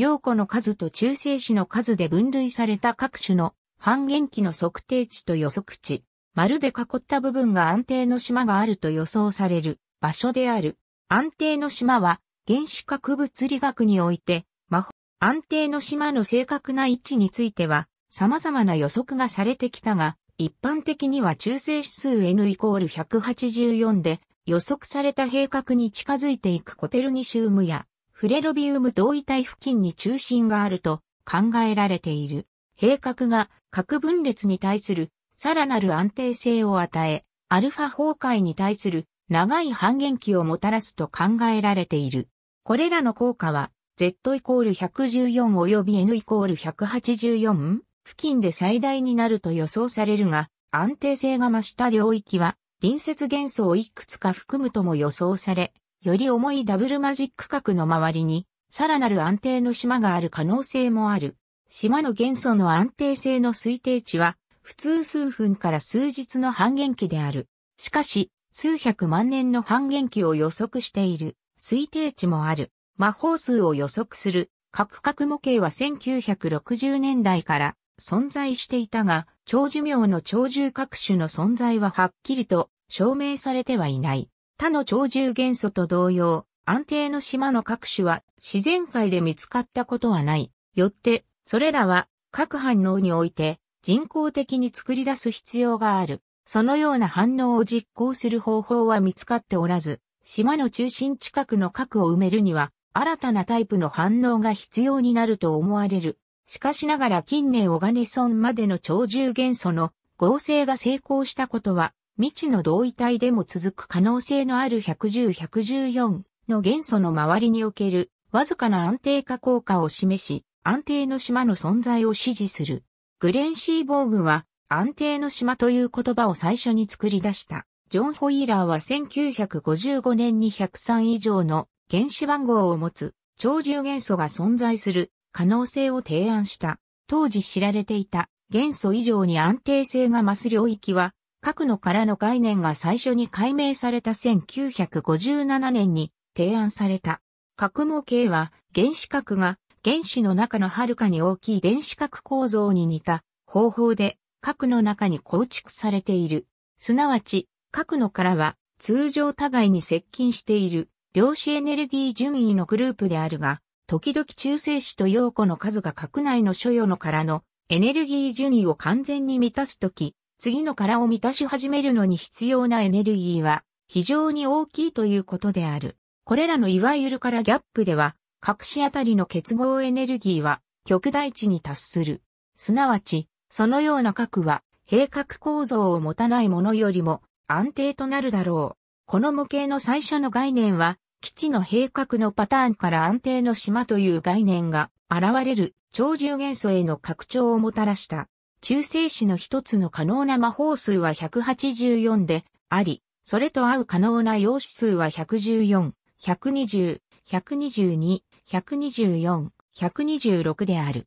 陽子の数と中性子の数で分類された各種の半減期の測定値と予測値。丸で囲った部分が安定の島があると予想される場所である。安定の島は原子核物理学において、魔法、安定の島の正確な位置については様々な予測がされてきたが、一般的には中性指数 n イコール184で予測された閉角に近づいていくコペルニシウムやフレロビウム同位体付近に中心があると考えられている。閉角が核分裂に対するさらなる安定性を与え、アルファ崩壊に対する長い半減期をもたらすと考えられている。これらの効果は Z イコール114及び N イコール184付近で最大になると予想されるが、安定性が増した領域は隣接元素をいくつか含むとも予想され、より重いダブルマジック核の周りに、さらなる安定の島がある可能性もある。島の元素の安定性の推定値は、普通数分から数日の半減期である。しかし、数百万年の半減期を予測している推定値もある。魔法数を予測する核核模型は1960年代から存在していたが、長寿命の長寿各種の存在ははっきりと証明されてはいない。他の鳥獣元素と同様、安定の島の各種は自然界で見つかったことはない。よって、それらは各反応において人工的に作り出す必要がある。そのような反応を実行する方法は見つかっておらず、島の中心近くの核を埋めるには、新たなタイプの反応が必要になると思われる。しかしながら近年オガネソンまでの鳥獣元素の合成が成功したことは未知の同位体でも続く可能性のある110-114の元素の周りにおけるわずかな安定化効果を示し、安定の島の存在を支持する。グレンシーボーグは安定の島という言葉を最初に作り出した。ジョン・ホイーラーは1955年に103以上の原子番号を持つ超重元素が存在する可能性を提案した。当時知られていた元素以上に安定性が増す領域は核の殻の概念が最初に解明された1957年に提案された。核模型は原子核が原子の中の遥かに大きい電子核構造に似た方法で核の中に構築されている。すなわち、核の殻は通常互いに接近している量子エネルギー順位のグループであるが、時々中性子と陽子の数が核内の所与の殻のエネルギー順位を完全に満たすとき、次の殻を満たし始めるのに必要なエネルギーは非常に大きいということである。これらのいわゆる殻ギャップでは、各種あたりの結合エネルギーは極大値に達する。すなわち、そのような核は、閉角構造を持たないものよりも安定となるだろう。この模型の最初の概念は、基地の閉角のパターンから安定の島という概念が現れる超重元素への拡張をもたらした。中性子の一つの可能な魔法数は184であり、それと合う可能な陽子数は114、120、122、124、126である。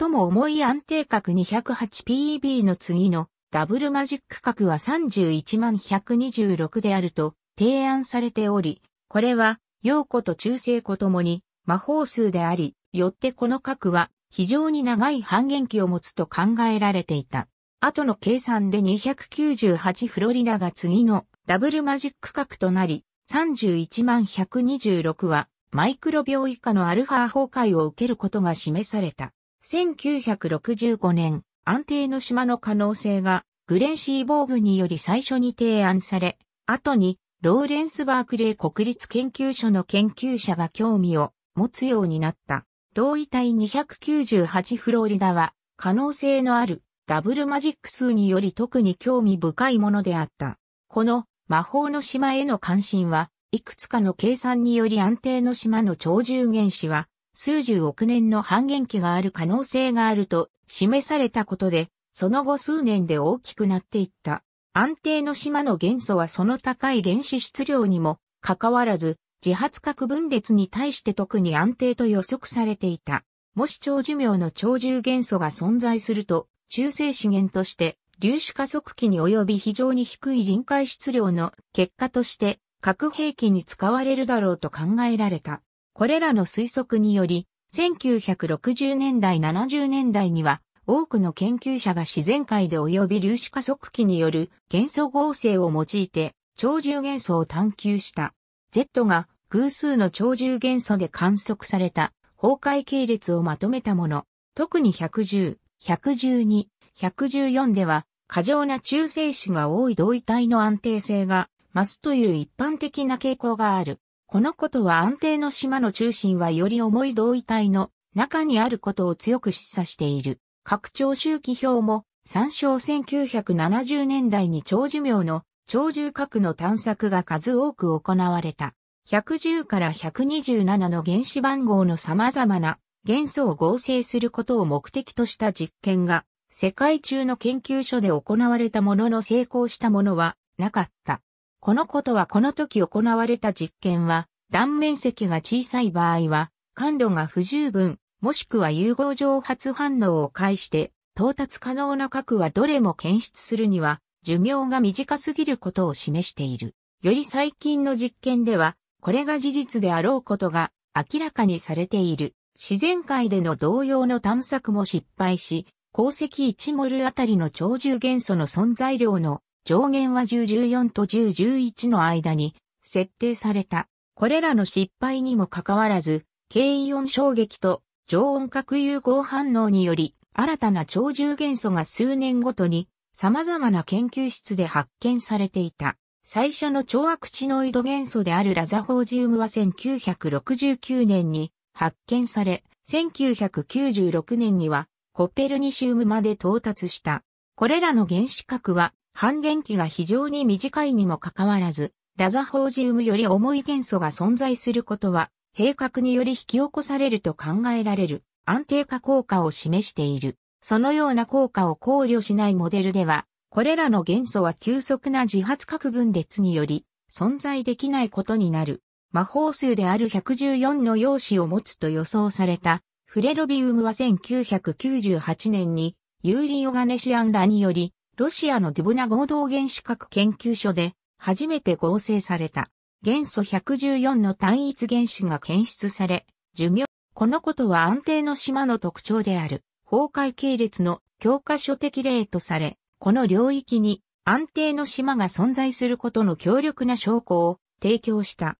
最も重い安定角 208pb の次のダブルマジック角は31万126であると提案されており、これは、陽子と中性子ともに魔法数であり、よってこの角は非常に長い半減期を持つと考えられていた。後の計算で298フロリダが次のダブルマジック核となり、31万126はマイクロ病以下のアルファ崩壊を受けることが示された。1965年、安定の島の可能性がグレンシー・ボーグにより最初に提案され、後にローレンス・バークレー国立研究所の研究者が興味を持つようになった。同位体298フロリダは可能性のあるダブルマジック数により特に興味深いものであった。この魔法の島への関心は、いくつかの計算により安定の島の超重原子は、数十億年の半減期がある可能性があると示されたことで、その後数年で大きくなっていった。安定の島の元素はその高い原子質量にもかかわらず、自発核分裂に対して特に安定と予測されていた。もし長寿命の超重元素が存在すると、中性資源として粒子加速器に及び非常に低い臨界質量の結果として核兵器に使われるだろうと考えられた。これらの推測により、1960年代70年代には多くの研究者が自然界で及び粒子加速器による元素合成を用いて超重元素を探求した。Z が偶数の超重元素で観測された崩壊系列をまとめたもの。特に110、112、114では過剰な中性子が多い同位体の安定性が増すという一般的な傾向がある。このことは安定の島の中心はより重い同位体の中にあることを強く示唆している。拡張周期表も参照1970年代に長寿命の超重核の探索が数多く行われた。110から127の原子番号の様々な元素を合成することを目的とした実験が世界中の研究所で行われたものの成功したものはなかった。このことはこの時行われた実験は断面積が小さい場合は感度が不十分もしくは融合蒸発反応を介して到達可能な核はどれも検出するには寿命が短すぎることを示している。より最近の実験ではこれが事実であろうことが明らかにされている。自然界での同様の探索も失敗し、鉱石1モルあたりの超重元素の存在量の上限は1014と1011の間に設定された。これらの失敗にもかかわらず、軽イオン衝撃と常温核融合反応により、新たな超重元素が数年ごとに様々な研究室で発見されていた。最初の超アクチノイド元素であるラザフォージウムは1969年に発見され、1996年にはコペルニシウムまで到達した。これらの原子核は半減期が非常に短いにもかかわらず、ラザフォージウムより重い元素が存在することは、閉核により引き起こされると考えられる安定化効果を示している。そのような効果を考慮しないモデルでは、これらの元素は急速な自発核分裂により存在できないことになる。魔法数である114の陽子を持つと予想されたフレロビウムは1998年にユーリー・オガネシアンらによりロシアのデュブナ合同原子核研究所で初めて合成された元素114の単一原子が検出され寿命。このことは安定の島の特徴である崩壊系列の教科書的例とされこの領域に安定の島が存在することの強力な証拠を提供した。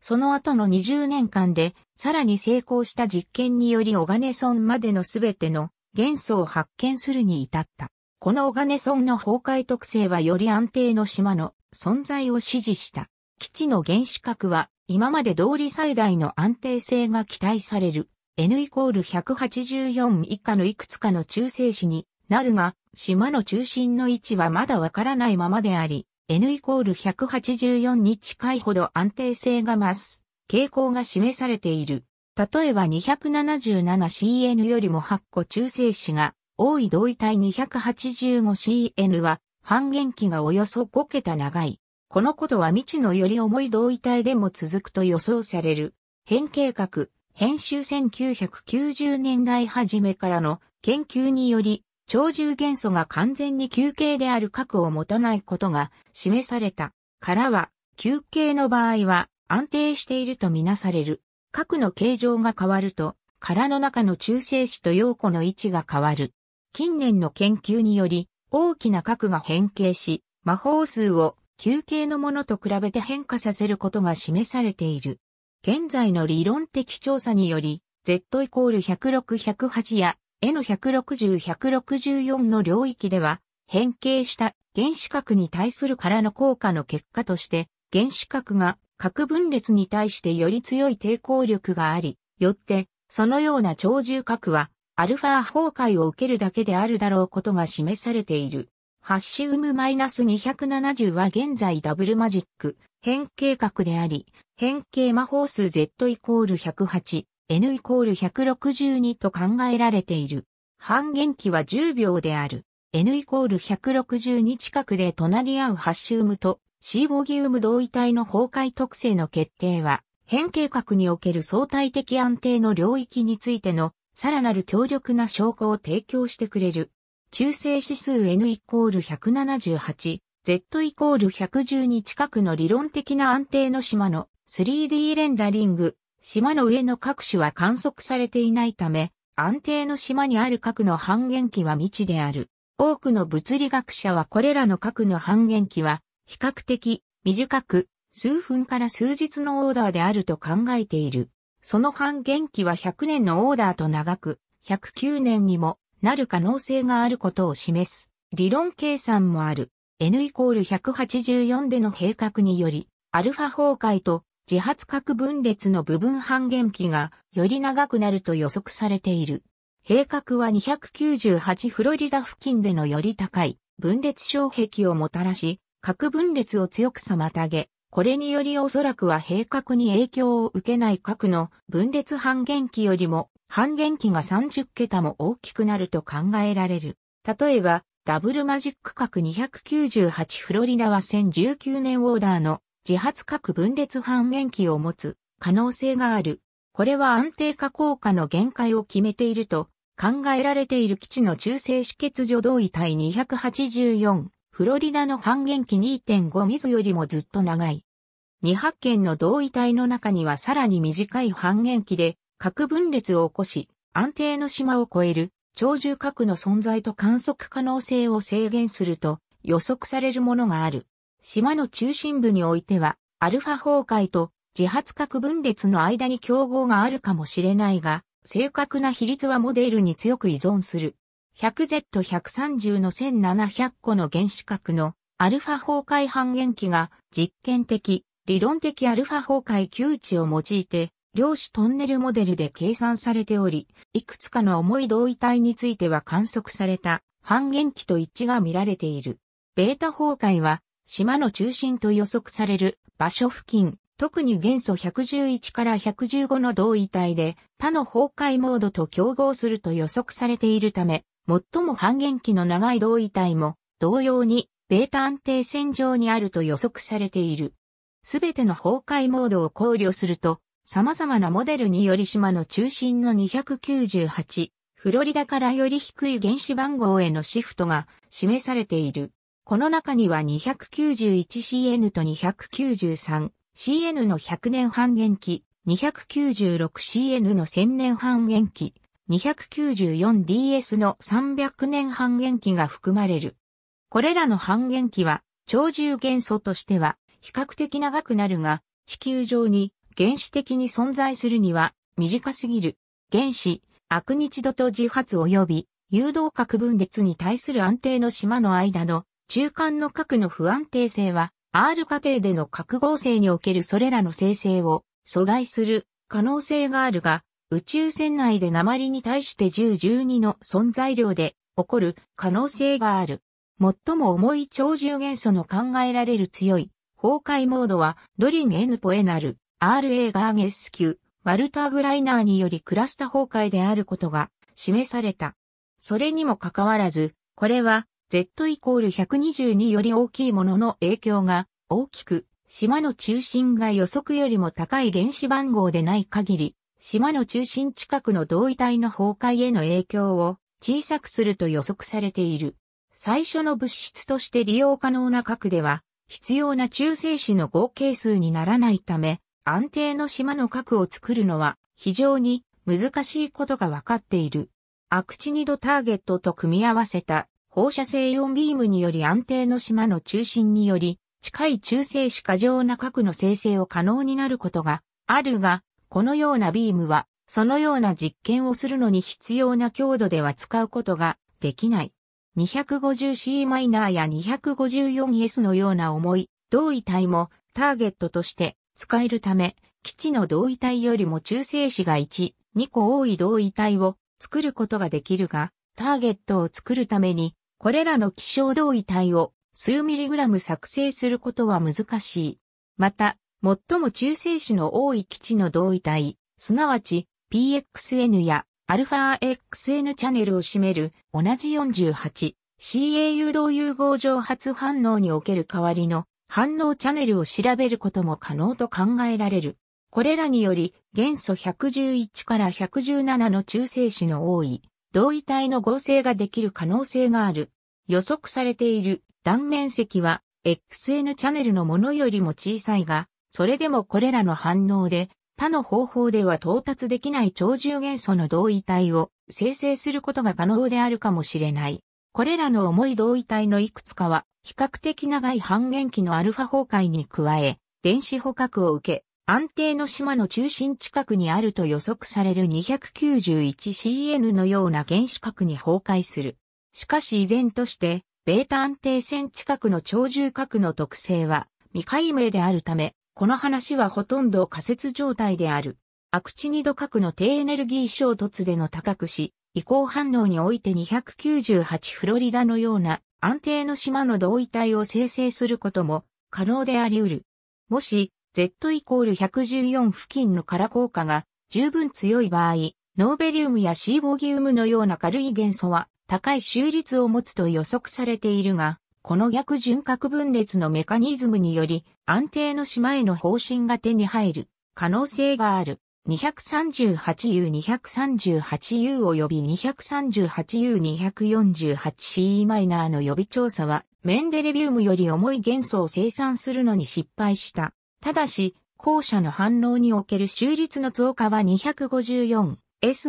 その後の20年間でさらに成功した実験によりオガネソンまでのすべての元素を発見するに至った。このオガネソンの崩壊特性はより安定の島の存在を支持した。基地の原子核は今まで通り最大の安定性が期待される N イコール184以下のいくつかの中性子になるが、島の中心の位置はまだわからないままであり、N イコール184に近いほど安定性が増す傾向が示されている。例えば 277CN よりも8個中性子が多い同位体 285CN は半減期がおよそ5桁長い。このことは未知のより重い同位体でも続くと予想される。変形核、編集1990年代初めからの研究により超重元素が完全に球形である核を持たないことが示されたからは、球形の場合は安定しているとみなされる。核の形状が変わると、殻の中の中性子と陽子の位置が変わる。近年の研究により、大きな核が変形し、魔法数を球形のものと比べて変化させることが示されている。現在の理論的調査により、Z イコール106、108や N160-164 の領域では、変形した原子核に対するからの効果の結果として、原子核が核分裂に対してより強い抵抗力があり、よって、そのような超重核は、アルファ崩壊を受けるだけであるだろうことが示されている。ハッシウム -270 は現在ダブルマジック、変形核であり、変形魔法数 Z イコール108、n イコール162と考えられている。半減期は10秒である。n イコール162近くで隣り合うハッシウムとシーボギウム同位体の崩壊特性の決定は、変形核における相対的安定の領域についてのさらなる強力な証拠を提供してくれる。中性指数 n イコール178、z イコール112近くの理論的な安定の島の 3D レンダリング、島の上の各種は観測されていないため、安定の島にある核の半減期は未知である。多くの物理学者はこれらの核の半減期は、比較的短く、数分から数日のオーダーであると考えている。その半減期は100年のオーダーと長く、109年にもなる可能性があることを示す。理論計算もある。N イコール184での閉角により、アルファ崩壊と自発核分裂の部分半減期がより長くなると予測されている。閉角は298フロリダ付近でのより高い分裂障壁をもたらし、核分裂を強く妨げ、これによりおそらくは閉角に影響を受けない核の分裂半減期よりも半減期が30桁も大きくなると考えられる。例えば、ダブルマジック核298フロリダは1 0 1 9年オーダーの自発核分裂半減期を持つ可能性がある。これは安定化効果の限界を決めていると考えられている基地の中性子欠除同位体284、フロリダの半減期2.5ミズよりもずっと長い。未発見の同位体の中にはさらに短い半減期で核分裂を起こし安定の島を越える超重核の存在と観測可能性を制限すると予測されるものがある。島の中心部においては、アルファ崩壊と自発核分裂の間に競合があるかもしれないが、正確な比率はモデルに強く依存する。100Z130 の1700個の原子核のアルファ崩壊半減期が実験的、理論的アルファ崩壊窮地を用いて、量子トンネルモデルで計算されており、いくつかの重い同位体については観測された半減期と一致が見られている。ベータ崩壊は島の中心と予測される場所付近、特に元素111から115の同位体で他の崩壊モードと競合すると予測されているため、最も半減期の長い同位体も同様にベータ安定線上にあると予測されている。すべての崩壊モードを考慮すると、様々なモデルにより島の中心の298、フロリダからより低い原子番号へのシフトが示されている。この中には 291CN と 293CN の100年半減期、296CN の1000年半減期、294DS の300年半減期が含まれる。これらの半減期は、超重元素としては比較的長くなるが、地球上に原始的に存在するには短すぎる。原子、悪日度と自発及び誘導核分裂に対する安定の島の間の中間の核の不安定性は、R 過程での核合成におけるそれらの生成を阻害する可能性があるが、宇宙船内で鉛に対して1012の存在量で起こる可能性がある。最も重い超重元素の考えられる強い崩壊モードはドリン・エヌ・ポエナル、RA ガーゲス級、ワルター・グライナーによりクラスタ崩壊であることが示された。それにもかかわらず、これは Z イコール122より大きいものの影響が大きく、島の中心が予測よりも高い原子番号でない限り、島の中心近くの同位体の崩壊への影響を小さくすると予測されている。最初の物質として利用可能な核では、必要な中性子の合計数にならないため、安定の島の核を作るのは非常に難しいことがわかっている。アクチニドターゲットと組み合わせた放射性イオンビームにより安定の島の中心により、近い中性子過剰な核の生成を可能になることがあるが、このようなビームは、そのような実験をするのに必要な強度では使うことができない。250C- や 254S のような重い同位体もターゲットとして使えるため、基地の同位体よりも中性子が1、2個多い同位体を作ることができるが、ターゲットを作るためにこれらの気象同位体を数ミリグラム作成することは難しい。また、最も中性子の多い基地の同位体、すなわち PXN や αXN チャネルを占める同じ 48CAU 同融合上発反応における代わりの反応チャネルを調べることも可能と考えられる。これらにより元素111から117の中性子の多い同位体の合成ができる可能性がある。予測されている断面積は XN チャンネルのものよりも小さいが、それでもこれらの反応で他の方法では到達できない超重元素の同位体を生成することが可能であるかもしれない。これらの重い同位体のいくつかは比較的長い半減期のアルファ崩壊に加え、電子捕獲を受け、安定の島の中心近くにあると予測される 291CN のような原子核に崩壊する。しかし依然として、ベータ安定線近くの超重核の特性は未解明であるため、この話はほとんど仮説状態である。アクチニド核の低エネルギー衝突での高くし、移行反応において298フロリダのような安定の島の同位体を生成することも可能であり得る。もし、Z イコール114付近の空効果が十分強い場合、ノーベリウムやシーボギウムのような軽い元素は高い収率を持つと予測されているが、この逆循核分裂のメカニズムにより安定の島への方針が手に入る可能性がある。238U238U 及び 238U248Ce- の予備調査はメンデレビウムより重い元素を生産するのに失敗した。ただし、後者の反応における収率の増加は 254S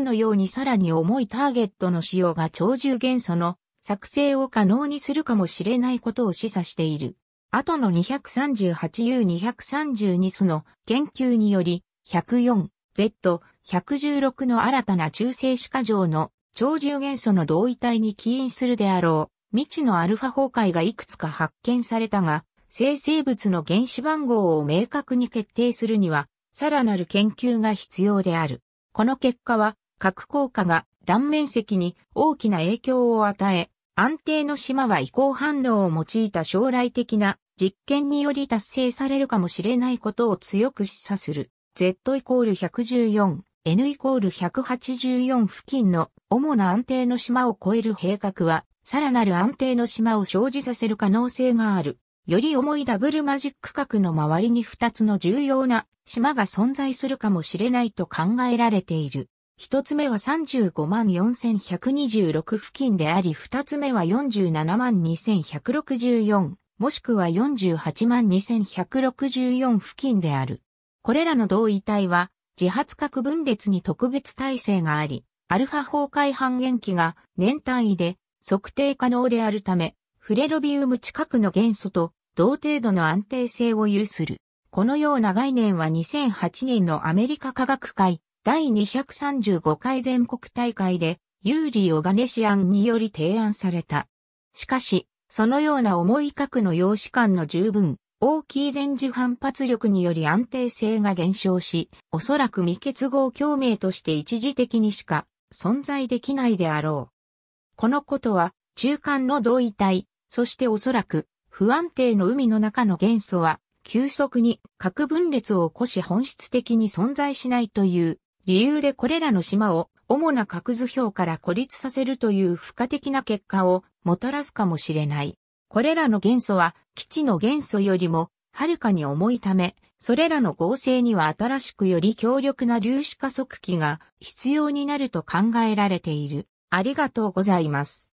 のようにさらに重いターゲットの使用が超重元素の作成を可能にするかもしれないことを示唆している。後の 238U232S の研究により 104Z116 の新たな中性子化上の超重元素の同位体に起因するであろう未知のアルファ崩壊がいくつか発見されたが、生成物の原子番号を明確に決定するには、さらなる研究が必要である。この結果は、核効果が断面積に大きな影響を与え、安定の島は移行反応を用いた将来的な実験により達成されるかもしれないことを強く示唆する。Z イコール114、N イコール184付近の主な安定の島を超える閉角は、さらなる安定の島を生じさせる可能性がある。より重いダブルマジック核の周りに2つの重要な島が存在するかもしれないと考えられている。一つ目は35万4126付近であり、二つ目は47万2164、もしくは48万2164付近である。これらの同位体は、自発核分裂に特別耐性があり、アルファ崩壊半減期が年単位で測定可能であるため、フレロビウム近くの元素と同程度の安定性を有する。このような概念は2008年のアメリカ科学会第235回全国大会でユーリー・オガネシアンにより提案された。しかし、そのような重い核の陽子間の十分大きい電磁反発力により安定性が減少し、おそらく未結合共鳴として一時的にしか存在できないであろう。このことは中間の同位体そしておそらく、不安定の海の中の元素は、急速に核分裂を起こし本質的に存在しないという理由でこれらの島を主な核図表から孤立させるという付加的な結果をもたらすかもしれない。これらの元素は基地の元素よりもはるかに重いため、それらの合成には新しくより強力な粒子加速器が必要になると考えられている。ありがとうございます。